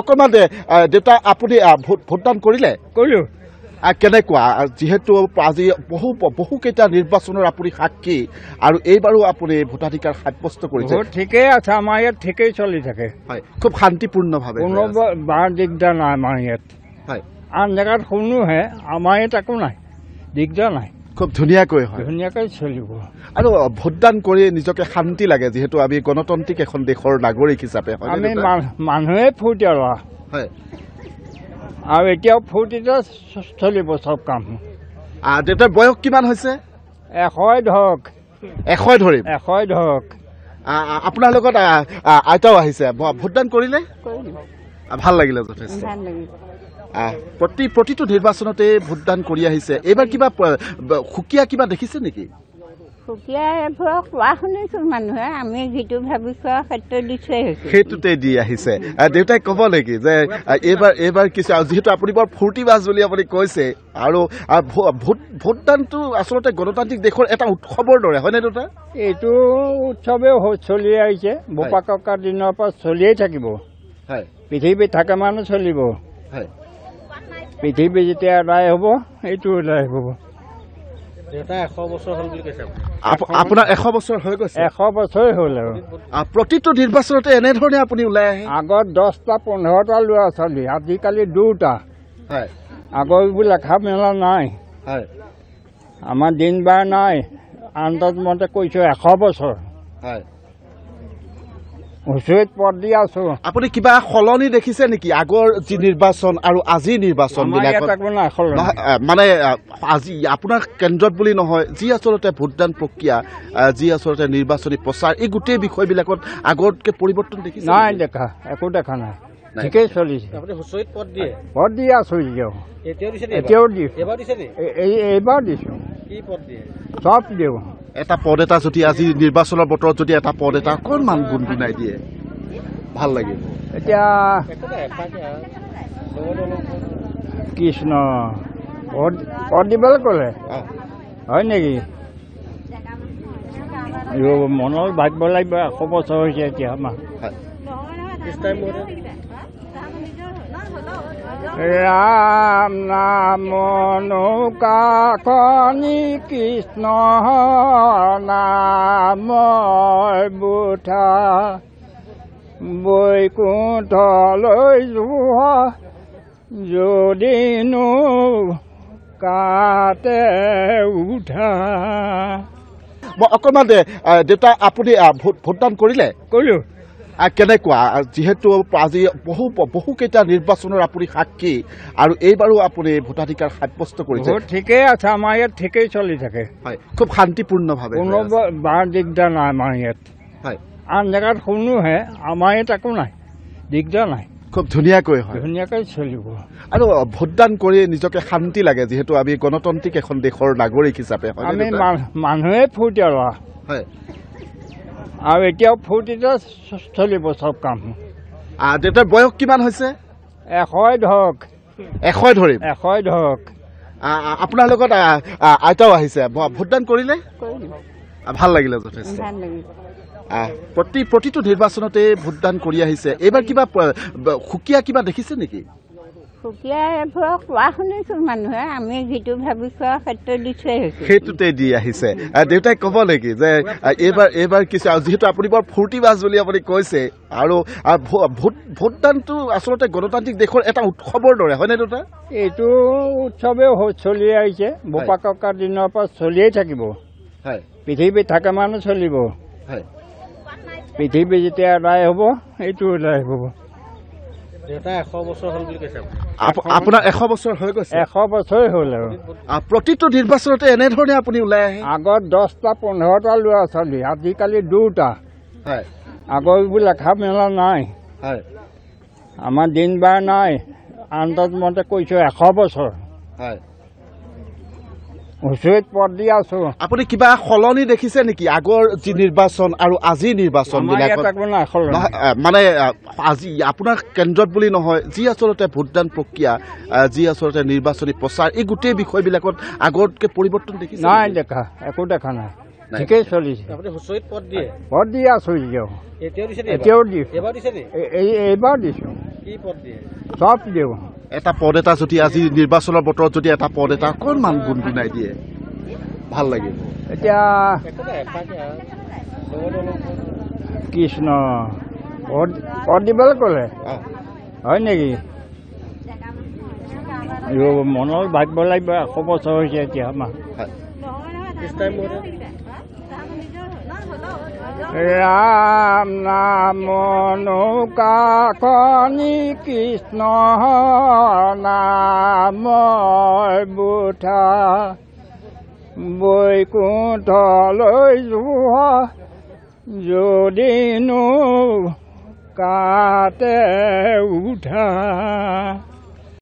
অকণমান দেউতা আপুনি ভোটদান কৰিলে কৰিলো কেনেকুৱা যিহেতু আজি বহু বহুকেইটা নিৰ্বাচনৰ আপুনি সাক্ষী আৰু এইবাৰো আপুনি ভোটাধিকাৰ সাব্যস্ত কৰিছে ঠিকেই আছে আমাৰ ইয়াত ঠিকেই চলি থাকে হয় খুব শান্তিপূৰ্ণভাৱে কোনো বা দিগদাৰ নাই আমাৰ ইয়াত হয় আন জেগাত শুনোহে আমাৰ ইয়াত একো নাই দিগদাৰ নাই খুব ধুনীয়াকৈ হয় ধুনীয়াকৈ চলিব আৰু ভোটদান কৰি নিজকে শান্তি লাগে যিহেতু আমি গণতান্ত্ৰিক এখন দেশৰ নাগৰিক হিচাপে আমি মানুহে ফূৰ্তি আৰু আৰু এতিয়াও ফূৰ্তিতে চলিব চব কাম দেউতাৰ বয়স কিমান হৈছে এশ ধৰক এশই ধৰি এশই ধৰক আপোনাৰ লগত আইতাও আহিছে ভোটদান কৰিলে ভাল লাগিলে যথেষ্ট প্ৰতি প্ৰতিটো নিৰ্বাচনতে ভোটদান কৰি আহিছে এইবাৰ কিবা সুকীয়া কিবা দেখিছে নেকি ভোটদানটো আচলতে গণতান্ত্ৰিক দেশৰ এটা উৎসৱৰ দৰে হয়নে দেউতা এইটো উৎসৱে চলি আহিছে বোপা ককাৰ দিনৰ পৰা চলিয়েই থাকিব হয় পৃথিৱীত থাকে মানুহ চলিব পৃথিৱী যেতিয়া আদায় হ'ব এইটো আদায় হ'ব আগত দহটা পোন্ধৰটা ল'ৰা ছোৱালী আজিকালি দুটা আগৰ এইবোৰ লেখা মেলা নাই আমাৰ দিন বাৰ নাই কৈছো এশ বছৰ হুঁচৰিত পদ দি আছো আপুনি কিবা সলনি দেখিছে নেকি আগৰ যি নিৰ্বাচন আৰু আজিৰ নিৰ্বাচন মানে আজি আপোনাৰ কেন্দ্ৰত বুলি নহয় যি আচলতে ভোটদান প্ৰক্ৰিয়া যি আচলতে নিৰ্বাচনী প্ৰচাৰ এই গোটেই বিষয়বিলাকত আগতকৈ পৰিৱৰ্তন দেখিছে নাই দেখা একো দেখা নাই ঠিকেই চলিছে পদ দি আছো এতিয়াও দিছো এইবাৰ দিছো চব দিওঁ এটা পদ এটা যদি আজি নিৰ্বাচনৰ বতৰত যদি এটা পদ এটা অকণমান গুণগুণাই দিয়ে ভাল লাগিব এতিয়া কৃষ্ণ পদ দিবলৈ ক'লে হয় নেকি মনৰ ভাবিব লাগিব এশ বছৰ হৈছে এতিয়া আমাৰ ৰাম নামনো কাকনি কৃষ্ণ নাম বুঠা বৈকুণ্ঠলৈ যোৱা যদিনো কাতে উঠা মই অকণমান দেউতা আপুনি ভোটদান কৰিলে কৰিলো কেনেকুৱা যিহেতু আজি বহু বহুকেইটা নিৰ্বাচনৰ আপুনি সাক্ষী আৰু এইবাৰো আপুনি ভোটাধিকাৰ সাব্যস্ত কৰিছে ঠিকে আছে আমাৰ ইয়াত ঠিকেই চলি থাকে খুব শান্তিপূৰ্ণভাৱে কোনো বা দিগদাৰ নাই আমাৰ ইয়াত হয় আন জেগাত শুনোহে আমাৰ ইয়াত একো নাই দিগদাৰ নাই খুব ধুনীয়াকৈ হয় ধুনীয়াকৈ চলিব আৰু ভোটদান কৰি নিজকে শান্তি লাগে যিহেতু আমি গণতান্ত্ৰিক এখন দেশৰ নাগৰিক হিচাপে মানুহে ফুৰ্তি ল'ৰা হয় আৰু এতিয়াও ফূৰ্তিতে চলিব চব কাম দেউতাৰ বয়স কিমান হৈছে এশই ধৰক এশই ধৰি এশই ধৰক আপোনাৰ লগত আইতাও আহিছে ভোটদান কৰিলে ভাল লাগিলে যথেষ্ট প্ৰতিটো নিৰ্বাচনতে ভোটদান কৰি আহিছে এইবাৰ কিবা সুকীয়া কিবা দেখিছে নেকি সুকীয়া এইবোৰ কোৱা শুনিছো মানুহে আমি যিটো ভাবিছো সেইটো দি থৈ সেইটোতে দি আহিছে দেউতাই কব নেকি যে এইবাৰ এইবাৰ কিছু যিহেতু আপুনি বৰ ফূৰ্তি বাজ বুলি আপুনি কৈছে আৰু ভোটদানটো আচলতে গণতান্ত্ৰিক দেশৰ এটা উৎসৱৰ দৰে হয়নে দেউতা এইটো উৎসৱে চলি আহিছে বোপা ককাৰ দিনৰ পৰা চলিয়েই থাকিব পৃথিৱীত থাকে মানুহ চলিব পৃথিৱী যেতিয়া আদায় হ'ব এইটো আদায় হ'ব দেউতা এশ বছৰ হ'ল বুলি কৈছে আপোনাৰ এশ বছৰ হৈ গৈছে এশ বছৰে হ'ল আৰু প্ৰতিটো নিৰ্বাচনতে এনেধৰণে আপুনি ওলাই আহে আগত দহটা পোন্ধৰটা ল'ৰা ছোৱালী আজিকালি দুটা আগৰ এইবোৰ লেখা মেলা নাই আমাৰ দিন বাৰ নাই আন্দাজ মতে কৈছোঁ এশ বছৰ হয় হুঁচৰিত পদ দি আছো আপুনি কিবা সলনি দেখিছে নেকি আগৰ যি নিৰ্বাচন আৰু আজি নিৰ্বাচন মানে আজি আপোনাৰ কেন্দ্ৰত বুলি নহয় যি আচলতে ভোটদান প্ৰক্ৰিয়া যি আচলতে নিৰ্বাচনী প্ৰচাৰ এই গোটেই বিষয়বিলাকত আগতকে পৰিৱৰ্তন দেখি নাই দেখা একো দেখা নাই ঠিকেই চলিছে পদ দি আছো এতিয়াও দিছে এইবাৰ দিছো কি পদ দিয়ে চব দিওঁ এটা পদ এটা যদি আজি নিৰ্বাচনৰ বতৰত যদি এটা পদ এটা অকণমান গুণগুণাই দিয়ে ভাল লাগিব এতিয়া কৃষ্ণ পদ দিবলৈ ক'লে হয় নেকি মনত ভাবিব লাগিব এশ বছৰ হৈছে এতিয়া আমাৰ ৰাম নামনো কাকনি কৃষ্ণ নাম বুঠা বৈকুণ্ঠলৈ যোৱা যদি নো কাতে উঠা